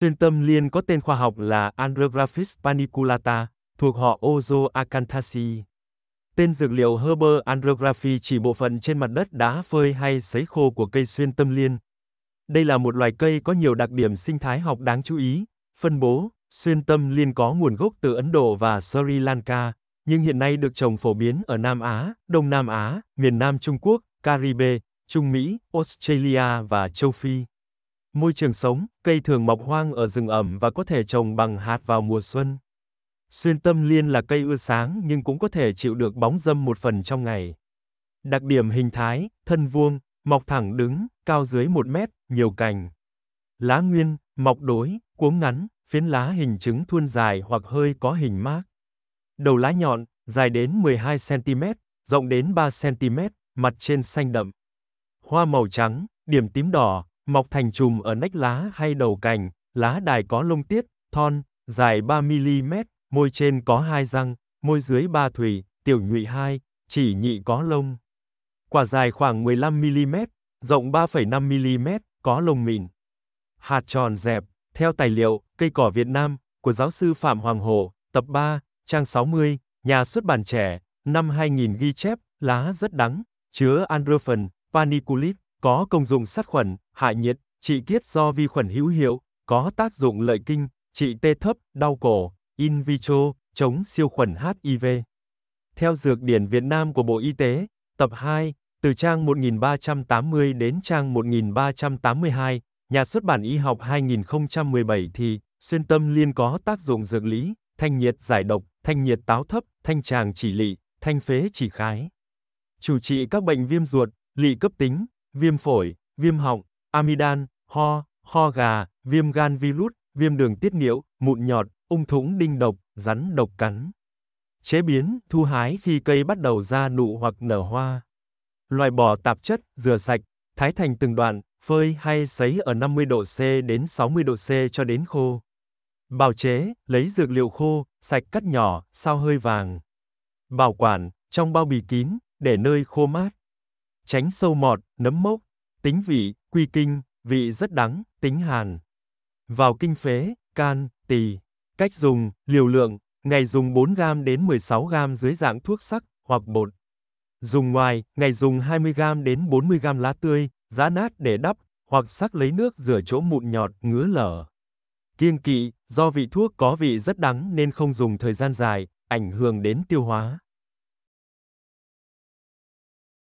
Xuyên tâm liên có tên khoa học là Andrographis paniculata, thuộc họ Ozoacanthaceae. Tên dược liệu Herber andrography chỉ bộ phận trên mặt đất đá phơi hay sấy khô của cây xuyên tâm liên. Đây là một loài cây có nhiều đặc điểm sinh thái học đáng chú ý. Phân bố, xuyên tâm liên có nguồn gốc từ Ấn Độ và Sri Lanka, nhưng hiện nay được trồng phổ biến ở Nam Á, Đông Nam Á, miền Nam Trung Quốc, Caribe, Trung Mỹ, Australia và châu Phi. Môi trường sống, cây thường mọc hoang ở rừng ẩm và có thể trồng bằng hạt vào mùa xuân. Xuyên tâm liên là cây ưa sáng nhưng cũng có thể chịu được bóng dâm một phần trong ngày. Đặc điểm hình thái, thân vuông, mọc thẳng đứng, cao dưới 1 mét, nhiều cành. Lá nguyên, mọc đối, cuống ngắn, phiến lá hình trứng thuôn dài hoặc hơi có hình mác. Đầu lá nhọn, dài đến 12 cm, rộng đến 3 cm, mặt trên xanh đậm. Hoa màu trắng, điểm tím đỏ, mọc thành chùm ở nách lá hay đầu cành, lá đài có lông tiết, thon, dài 3mm, môi trên có hai răng, môi dưới ba thùy, tiểu nhụy hai, chỉ nhị có lông. Quả dài khoảng 15mm, rộng 3,5mm, có lông mịn. Hạt tròn dẹp, theo tài liệu Cây cỏ Việt Nam của giáo sư Phạm Hoàng Hồ, tập 3, trang 60, nhà xuất bản trẻ, năm 2000 ghi chép, lá rất đắng, chứa androphon, paniculite có công dụng sát khuẩn, hạ nhiệt, trị kiết do vi khuẩn hữu hiệu, có tác dụng lợi kinh, trị tê thấp, đau cổ, in vitro, chống siêu khuẩn HIV. Theo Dược điển Việt Nam của Bộ Y tế, tập 2, từ trang 1380 đến trang 1382, nhà xuất bản y học 2017 thì, xuyên tâm liên có tác dụng dược lý, thanh nhiệt giải độc, thanh nhiệt táo thấp, thanh tràng chỉ lị, thanh phế chỉ khái. Chủ trị các bệnh viêm ruột, lị cấp tính, viêm phổi, viêm họng, amidan, ho, ho gà, viêm gan virus, viêm đường tiết niệu, mụn nhọt, ung thúng đinh độc, rắn độc cắn. Chế biến, thu hái khi cây bắt đầu ra nụ hoặc nở hoa. Loại bỏ tạp chất, rửa sạch, thái thành từng đoạn, phơi hay sấy ở 50 độ C đến 60 độ C cho đến khô. Bào chế, lấy dược liệu khô, sạch cắt nhỏ, sao hơi vàng. Bảo quản, trong bao bì kín, để nơi khô mát tránh sâu mọt, nấm mốc, tính vị, quy kinh, vị rất đắng, tính hàn. Vào kinh phế, can, tỳ. Cách dùng, liều lượng, ngày dùng 4 gram đến 16 gram dưới dạng thuốc sắc hoặc bột. Dùng ngoài, ngày dùng 20 gram đến 40 gram lá tươi, giá nát để đắp, hoặc sắc lấy nước rửa chỗ mụn nhọt, ngứa lở. Kiêng kỵ, do vị thuốc có vị rất đắng nên không dùng thời gian dài, ảnh hưởng đến tiêu hóa.